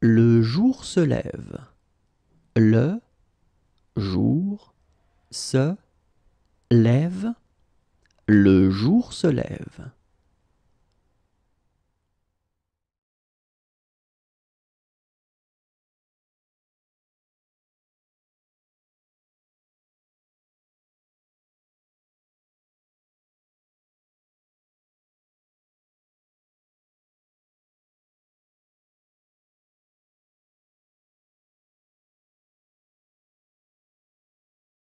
Le jour se lève. Le jour se lève. Le jour se lève.